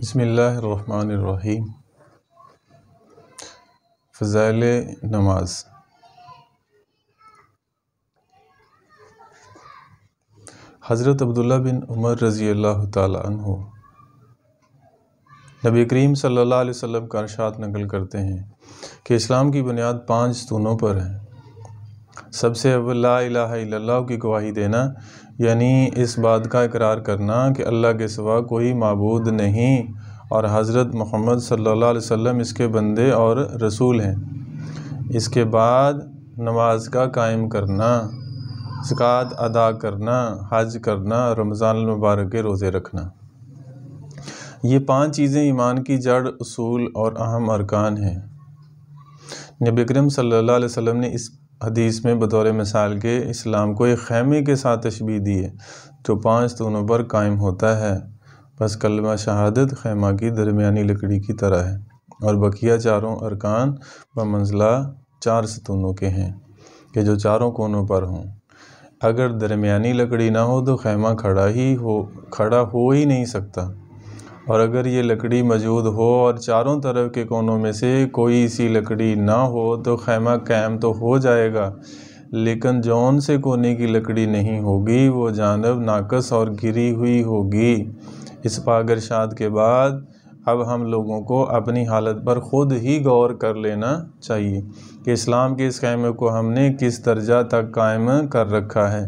बसमीम फ़ैल नमाज हज़रत अब्दुल्ला बिन उमर रज़ी अल्लाह तु नबी करीम सल्लल्लाहु अलैहि वसल्लम का अरसात नकल करते हैं कि इस्लाम की बुनियाद पांच स्तूनों पर है सबसे अव्वल की गवाही देना यानी इस बात का इकरार करना कि अल्लाह के सिवा कोई मबूद नहीं और हज़रत मोहम्मद सल्ला वम इसके बंदे और रसूल हैं इसके बाद नमाज का कायम करना ज़क़़त अदा करना हज करना रमज़ान मुबारक के रोज़े रखना ये पांच चीज़ें ईमान की जड़ असूल और अहम अरकान हैं नबी करम सल्ला अलैहि ने इस हदीस में बतौर मिसाल के इस्लाम को एक खैमे के साथ तशबी दी है जो पाँच तूनों पर कायम होता है बस कलमा शहादत खैमा की दरमियानी लकड़ी की तरह है और बकिया चारों अरकान व मंजिला चार सतूनों के हैं कि जो चारों कोनों पर हों अगर दरमियानी लकड़ी ना हो तो खैमा खड़ा ही हो खड़ा हो ही नहीं सकता और अगर ये लकड़ी मौजूद हो और चारों तरफ के कोनों में से कोई इसी लकड़ी ना हो तो खैमा कैम तो हो जाएगा लेकिन जौन से कोने की लकड़ी नहीं होगी वो जानब नाकस और गिरी हुई होगी इस पागरशाद के बाद अब हम लोगों को अपनी हालत पर ख़ुद ही गौर कर लेना चाहिए कि इस्लाम के इस खैमे को हमने किस दर्जा तक कायम कर रखा है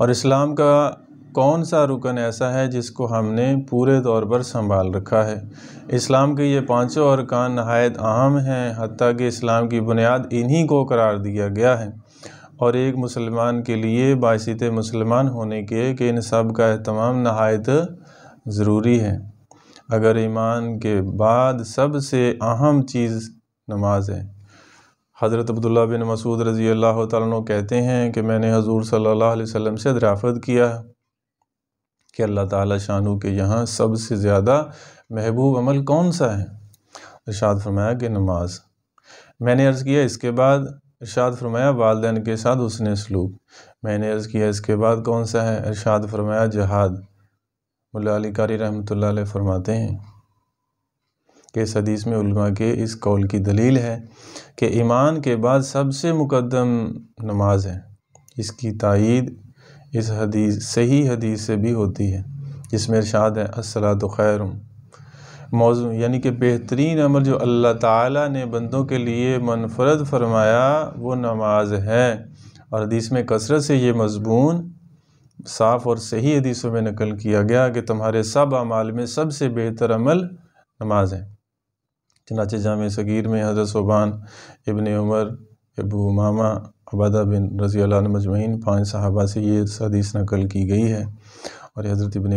और इस्लाम का कौन सा रुकन ऐसा है जिसको हमने पूरे तौर पर संभाल रखा है इस्लाम के ये पांचों अरकान नहायत अहम हैं हती कि इस्लाम की बुनियाद इन्हीं को करार दिया गया है और एक मुसलमान के लिए बासित मुसलमान होने के कि इन सब का अहतमाम नहायत ज़रूरी है अगर ईमान के बाद सबसे अहम चीज़ नमाज है हज़रत अब्दुल्ला बिन मसूद रज़ी अल्लाह तहते हैं कि मैंने हजूर सल्ला वसम से दराफ़त किया कि अल्लाह ताला शानू के यहाँ सबसे ज़्यादा महबूब अमल कौन सा है इरशाद फरमाया कि नमाज मैंने अर्ज़ किया इसके बाद इरशाद फरमाया वालदे के साथ उसने सलूक मैंने अर्ज़ किया इसके बाद कौन सा है इरशाद फरमाया जहाद मुला कारी रहमत फरमाते हैं कि इस हदीस में उलमा के इस कौल की दलील है कि ईमान के बाद सबसे मुकदम नमाज है इसकी तइद इस हदीस सही हदीस से भी होती है जिसमें इरशाद है असलात खैर मौजू यानी कि बेहतरीन अमल जो अल्लाह ताला ने बंदों के लिए मनफरद फरमाया वो नमाज है और हदीस में कसरत से ये मजमून साफ़ और सही हदीसों में नकल किया गया कि तुम्हारे सब अमाल में सबसे बेहतर अमल नमाज है चनाचे जाम सगीर में हजरत सोबान इबन उमर अबू मामा अबादा बिन रज़ी मजमैन पाँच सहाबा से ये सदीस नकल की गई है और हज़रत इबन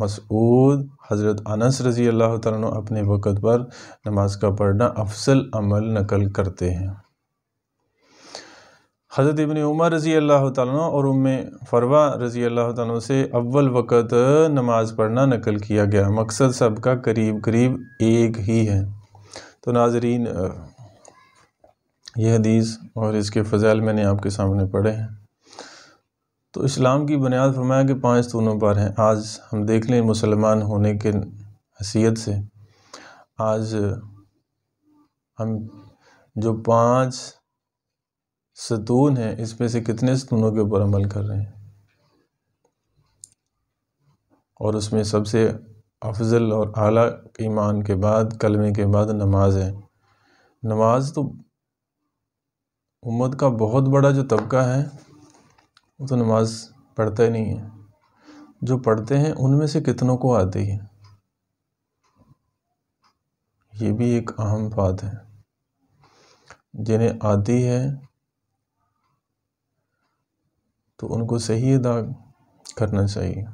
मसऊद हज़रत अनस रज़ी अल्लाह तु अपने वक़्त पर नमाज का पढ़ना अफसल अमल नकल करते हैं हज़रत इबन उमर रज़ी अल्लाह तु और उम फ़रवा रज़ी अल्लाह तु से अव्वल वक़्त नमाज़ पढ़ना नकल किया गया मकसद सबका करीब करीब एक ही है तो नाजरीन ये हदीस और इसके फ़जाइल मैंने आपके सामने पढ़े हैं तो इस्लाम की बुनियाद फरमाया कि पांच तूनों पर हैं आज हम देख लें मुसलमान होने के हसीियत से आज हम जो पांच सतून हैं इसमें से कितने सतूनों के ऊपर अमल कर रहे हैं और उसमें सबसे अफजल और आला ईमान के बाद कलमे के बाद नमाज है नमाज तो उम्मत का बहुत बड़ा जो तबका है वो तो नमाज़ पढ़ता ही नहीं है जो पढ़ते हैं उनमें से कितनों को आती है ये भी एक अहम बात है जिन्हें आती है तो उनको सही अदा करना चाहिए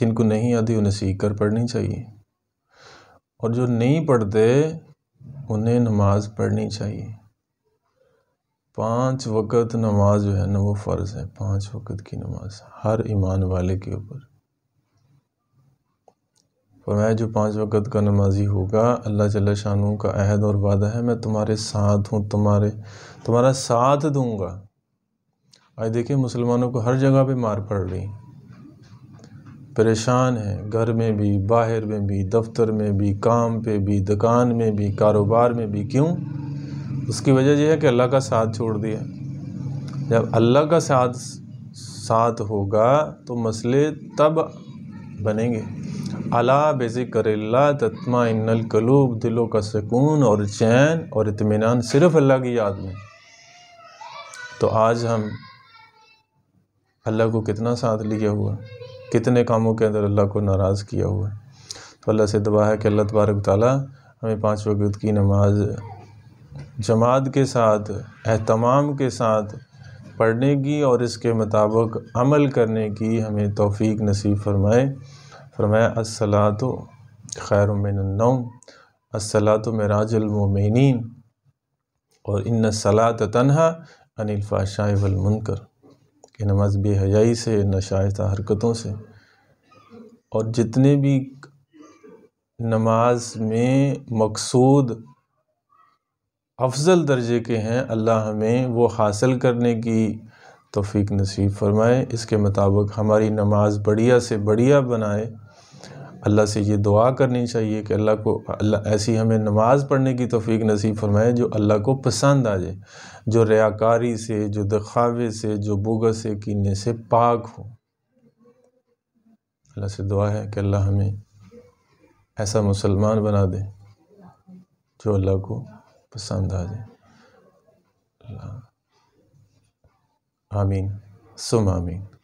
जिनको नहीं आती उन्हें सीख कर पढ़नी चाहिए और जो नहीं पढ़ते उन्हें नमाज़ पढ़नी चाहिए पांच वक़्त नमाज जो है ना वो फ़र्ज़ है पांच वक़्त की नमाज हर ईमान वाले के ऊपर फरमाया जो पांच वक़्त का नमाजी होगा अल्लाह जल्ला शाह का अहद और वादा है मैं तुम्हारे साथ हूँ तुम्हारे तुम्हारा साथ दूंगा आज देखिए मुसलमानों को हर जगह पे मार पड़ रही है परेशान हैं घर में भी बाहर में भी दफ्तर में भी काम पे भी दुकान में भी कारोबार में भी क्यों उसकी वजह यह है कि अल्लाह का साथ छोड़ दिया जब अल्लाह का साथ साथ होगा तो मसले तब बनेंगे अला बेजिक्र तत्मा इन्नल कलूब दिलों का सुकून और चैन और इतमान सिर्फ़ अल्लाह की याद में तो आज हम अल्लाह को कितना साथ लिया हुआ कितने कामों के अंदर अल्लाह को नाराज़ किया हुआ है तो अल्लाह से दुआ है कि अल्लाह तबारक ताली हमें पाँच वक्त की नमाज जमात के साथ अहतमाम के साथ पढ़ने की और इसके मुताबिक अमल करने की हमें तोफ़ी नसीब फरमाए फरमाए असलात खैर मिनम असलात मराजलमिन और इन सलात तनहा अनिलफ़ाशाई वलमनकर कि नमाज बेहयाई से नशायता हरकतों से और जितने भी नमाज में मकसूद अफजल दर्जे के हैं अल्लाह हमें वो हासिल करने की तोफ़ी नसीब फरमाए इसके मुताबिक हमारी नमाज बढ़िया से बढ़िया बनाए अल्लाह से ये दुआ करनी चाहिए कि अल्लाह को अल्लाह ऐसी हमें नमाज़ पढ़ने की तोफ़ी नसीब फरमाए जो अल्लाह को पसंद आ जाए जो रयाकारी से जो दिखावे से जो बुगस से कीने से पाक हो अल्लाह से दुआ है कि अल्लाह हमें ऐसा मुसलमान बना दे जो अल्लाह को पसंद आ जाए आमीन सुम आमीन